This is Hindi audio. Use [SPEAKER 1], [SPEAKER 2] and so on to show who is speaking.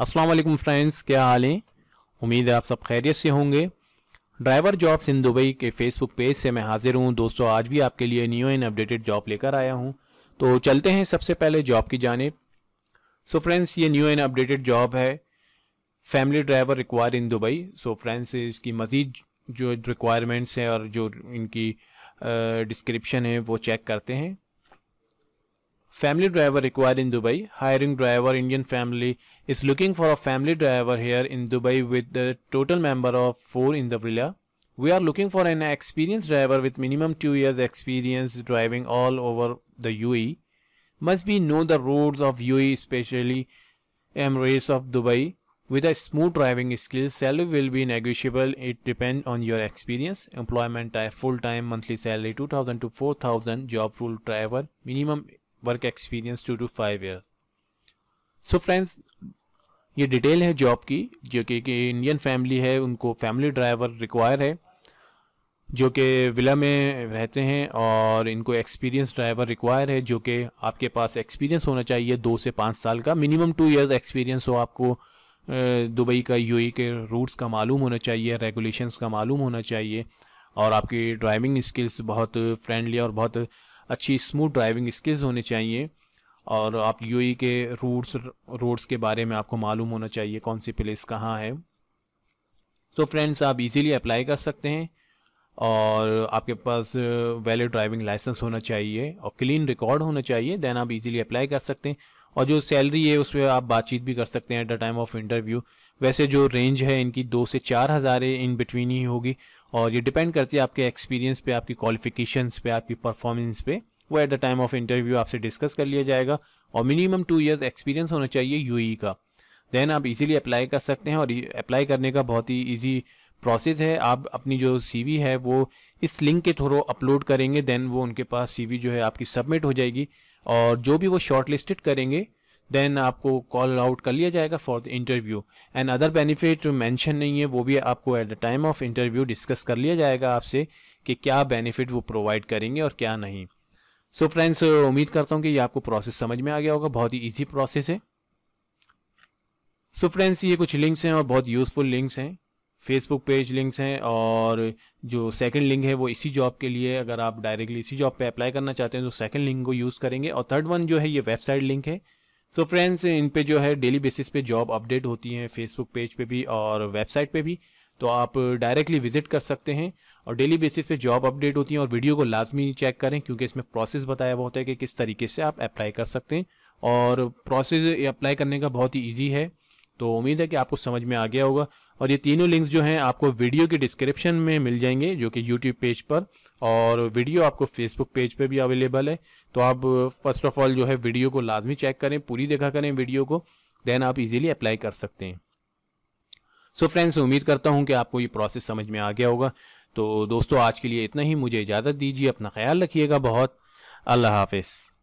[SPEAKER 1] अस्सलाम वालेकुम फ्रेंड्स क्या हाल है उम्मीद है आप सब खैरियत से होंगे ड्राइवर जॉब्स इन दुबई के फेसबुक पेज से मैं हाजिर हूं दोस्तों आज भी आपके लिए न्यू एंड अपडेटेड जॉब लेकर आया हूं तो चलते हैं सबसे पहले जॉब की जानेब सो फ्रेंड्स ये न्यू एंड अपडेटेड जॉब है family driver require in Dubai so friends इसकी मज़ीद जो रिक्वायरमेंट्स हैं और जो इनकी डिस्क्रिप्शन है वो चेक करते हैं family driver required in Dubai. Hiring driver Indian family is looking for a family driver here in Dubai with the total member of 4 in the villa. We are looking for an experienced driver with minimum 2 years experience driving all over the UAE. Must be know the roads of UAE especially Emirates of Dubai. With a smooth driving skill, salary will be negotiable. It depends on your experience, employment type, full-time, monthly salary 2000 to 4000, job rule driver, minimum work experience two to five years so friends ये डिटेल है जॉब की जो कि, कि इंडियन फैमिली है उनको फैमिली ड्राइवर रिक्वायर है जो कि विला में रहते हैं और इनको एक्सपीरियंस ड्राइवर रिक्वायर है जो कि आपके पास एक्सपीरियंस होना चाहिए दो से पाँच साल का मिनिमम टू इयर्स एक्सपीरियंस हो आपको दुबई का यूएई e के रूट्स का मालूम होना चाहिए रेगुलेशंस का मालूम होना चाहिए और आपकी ड्राइविंग स्किल्स बहुत फ्रेंडली और बहुत अच्छी स्मूथ ड्राइविंग स्किल्स होने चाहिए और आप यू e के रूट्स रोड्स के बारे में आपको मालूम होना चाहिए कौन सी प्लेस कहाँ है सो so फ्रेंड्स आप इजीली अप्लाई कर सकते हैं और आपके पास वैलिड ड्राइविंग लाइसेंस होना चाहिए और क्लीन रिकॉर्ड होना चाहिए देन आप इजीली अप्लाई कर सकते हैं और जो सैलरी है उस पर आप बातचीत भी कर सकते हैं at the time of interview वैसे जो रेंज है इनकी दो से चार हज़ार इन बिटवीन ही होगी और ये डिपेंड करती है आपके एक्सपीरियंस पे आपकी क्वालिफिकेशंस पे आपकी परफॉर्मेंस पे वो at the time of interview आपसे डिस्कस कर लिया जाएगा और मिनिमम टू ईयर्स एक्सपीरियंस होना चाहिए यू e e का देन आप इजीली अप्लाई कर सकते हैं और अप्लाई करने का बहुत ही इजी प्रोसेस है आप अपनी जो सीवी है वो इस लिंक के थ्रो अपलोड करेंगे देन वो उनके पास सीवी जो है आपकी सबमिट हो जाएगी और जो भी वो शॉर्ट लिस्टेड करेंगे देन आपको कॉल आउट कर लिया जाएगा for the interview and other benefit mention नहीं है वो भी आपको at the time of interview discuss कर लिया जाएगा आपसे कि क्या बेनिफिट वो प्रोवाइड करेंगे और क्या नहीं सो so फ्रेंड्स उम्मीद करता हूँ कि ये आपको प्रोसेस समझ में आ गया होगा बहुत ही ईजी प्रोसेस है सो so फ्रेंड्स ये कुछ लिंक्स हैं और बहुत यूज़फुल लिंक्स हैं फेसबुक पेज लिंक्स हैं और जो सेकंड लिंक है वो इसी जॉब के लिए अगर आप डायरेक्टली इसी जॉब पे अप्लाई करना चाहते हैं तो सेकंड लिंक को यूज़ करेंगे और थर्ड वन जो है ये वेबसाइट लिंक है सो so फ्रेंड्स इन पे जो है डेली बेसिस पे जॉब अपडेट होती हैं फेसबुक पेज पे भी और वेबसाइट पे भी तो आप डायरेक्टली विजिट कर सकते हैं और डेली बेसिस पे जॉब अपडेट होती हैं और वीडियो को लाजमी चेक करें क्योंकि इसमें प्रोसेस बताया हुआ होता है कि किस तरीके से आप अप्लाई कर सकते हैं और प्रोसेस अप्लाई करने का बहुत ही ईजी है तो उम्मीद है कि आपको समझ में आ गया होगा और ये तीनों लिंक्स जो हैं आपको वीडियो के डिस्क्रिप्शन में मिल जाएंगे जो कि यूट्यूब पेज पर और वीडियो आपको फेसबुक पेज पर भी अवेलेबल है तो आप फर्स्ट ऑफ ऑल जो है वीडियो को लाजमी चेक करें पूरी देखा करें वीडियो को देन आप इजीली अप्लाई कर सकते हैं सो so फ्रेंड्स उम्मीद करता हूँ कि आपको ये प्रोसेस समझ में आ गया होगा तो दोस्तों आज के लिए इतना ही मुझे इजाज़त दीजिए अपना ख्याल रखिएगा बहुत अल्लाह हाफिज़